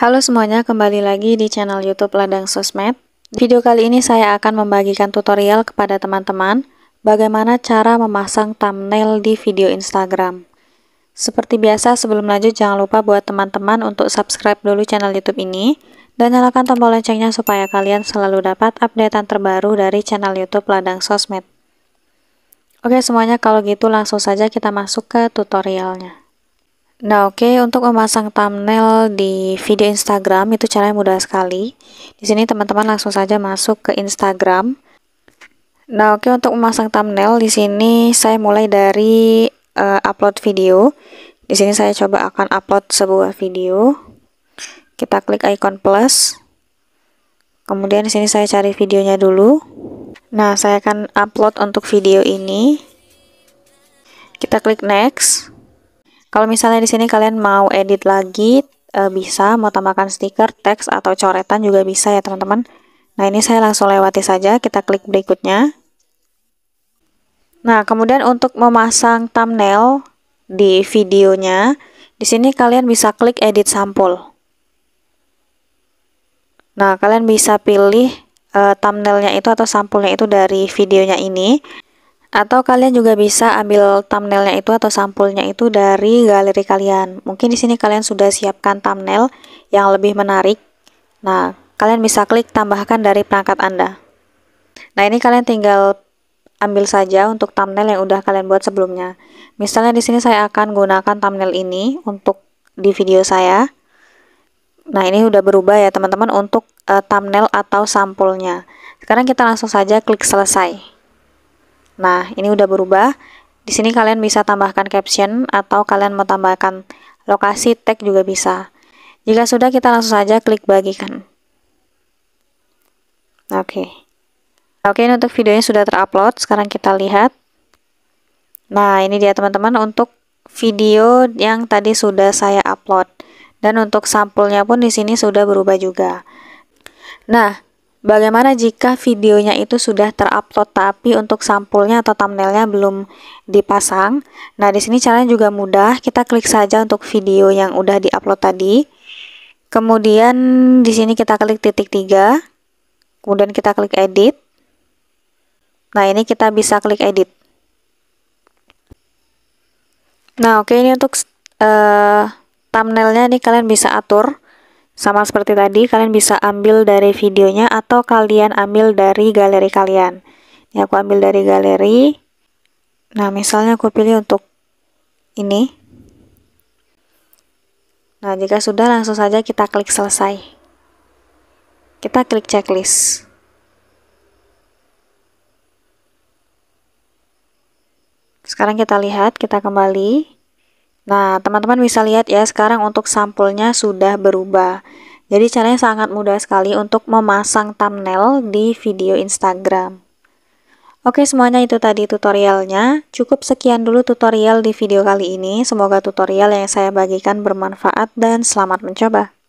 Halo semuanya, kembali lagi di channel YouTube Ladang Sosmed. Video kali ini saya akan membagikan tutorial kepada teman-teman bagaimana cara memasang thumbnail di video Instagram. Seperti biasa, sebelum lanjut jangan lupa buat teman-teman untuk subscribe dulu channel YouTube ini dan nyalakan tombol loncengnya supaya kalian selalu dapat updatean terbaru dari channel YouTube Ladang Sosmed. Oke semuanya, kalau gitu langsung saja kita masuk ke tutorialnya. Nah, oke, okay, untuk memasang thumbnail di video Instagram itu caranya mudah sekali. Di sini teman-teman langsung saja masuk ke Instagram. Nah, oke, okay, untuk memasang thumbnail di sini saya mulai dari uh, upload video. Di sini saya coba akan upload sebuah video. Kita klik icon plus. Kemudian di sini saya cari videonya dulu. Nah, saya akan upload untuk video ini. Kita klik next. Kalau misalnya di sini kalian mau edit lagi e, bisa, mau tambahkan stiker, teks atau coretan juga bisa ya teman-teman. Nah ini saya langsung lewati saja, kita klik berikutnya. Nah kemudian untuk memasang thumbnail di videonya, di sini kalian bisa klik edit sampul. Nah kalian bisa pilih e, thumbnailnya itu atau sampulnya itu dari videonya ini. Atau kalian juga bisa ambil thumbnailnya itu atau sampulnya itu dari galeri kalian. Mungkin di sini kalian sudah siapkan thumbnail yang lebih menarik. Nah, kalian bisa klik tambahkan dari perangkat Anda. Nah, ini kalian tinggal ambil saja untuk thumbnail yang udah kalian buat sebelumnya. Misalnya di sini saya akan gunakan thumbnail ini untuk di video saya. Nah, ini udah berubah ya teman-teman untuk uh, thumbnail atau sampulnya. Sekarang kita langsung saja klik selesai. Nah, ini udah berubah. Di sini kalian bisa tambahkan caption atau kalian mau tambahkan lokasi tag juga bisa. Jika sudah, kita langsung saja klik bagikan. Oke. Okay. Oke, okay, ini untuk videonya sudah terupload. Sekarang kita lihat. Nah, ini dia teman-teman untuk video yang tadi sudah saya upload. Dan untuk sampulnya pun di sini sudah berubah juga. Nah, Bagaimana jika videonya itu sudah terupload tapi untuk sampulnya atau thumbnailnya belum dipasang? Nah, di sini caranya juga mudah. Kita klik saja untuk video yang udah diupload tadi. Kemudian di sini kita klik titik tiga. Kemudian kita klik edit. Nah, ini kita bisa klik edit. Nah, oke ini untuk uh, thumbnailnya nih kalian bisa atur sama seperti tadi, kalian bisa ambil dari videonya atau kalian ambil dari galeri kalian. Ini aku ambil dari galeri. Nah, misalnya aku pilih untuk ini. Nah, jika sudah langsung saja kita klik selesai. Kita klik checklist. Sekarang kita lihat, kita kembali. Nah, teman-teman bisa lihat ya, sekarang untuk sampulnya sudah berubah. Jadi caranya sangat mudah sekali untuk memasang thumbnail di video Instagram. Oke semuanya itu tadi tutorialnya, cukup sekian dulu tutorial di video kali ini, semoga tutorial yang saya bagikan bermanfaat dan selamat mencoba.